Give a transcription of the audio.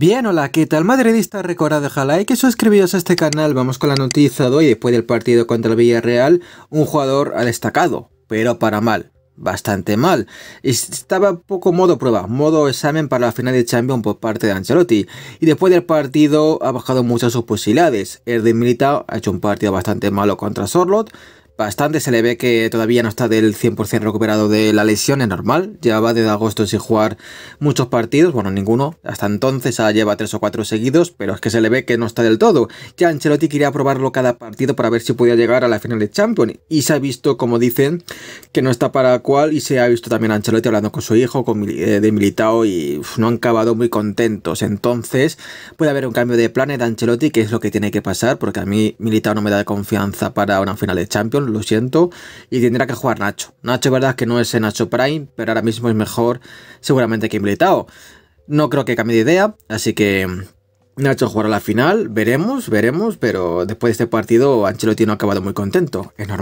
Bien, hola, ¿qué tal? Madridista recordad like ¿eh? y suscribiros a este canal. Vamos con la noticia de hoy, después del partido contra el Villarreal, un jugador ha destacado, pero para mal, bastante mal. Estaba poco modo prueba, modo examen para la final de Champions por parte de Ancelotti. Y después del partido ha bajado muchas sus posibilidades. El de Militao ha hecho un partido bastante malo contra Sorlot, bastante. Se le ve que todavía no está del 100% recuperado de la lesión, es normal. Llevaba desde agosto sin jugar muchos partidos, bueno, ninguno. Hasta entonces lleva tres o cuatro seguidos, pero es que se le ve que no está del todo. Ya Ancelotti quería probarlo cada partido para ver si podía llegar a la final de Champions. Y se ha visto, como dicen, que no está para cual. Y se ha visto también Ancelotti hablando con su hijo, con, eh, de Militao, y no han acabado muy contentos. Entonces, puede haber un cambio de planes de Ancelotti, que es lo que tiene que pasar, porque a mí Militao no me da confianza para una final de Champions lo siento, y tendrá que jugar Nacho. Nacho, verdad que no es en Nacho Prime, pero ahora mismo es mejor seguramente que Militao. No creo que cambie de idea, así que Nacho jugará la final, veremos, veremos, pero después de este partido Ancelotti no ha acabado muy contento, es normal.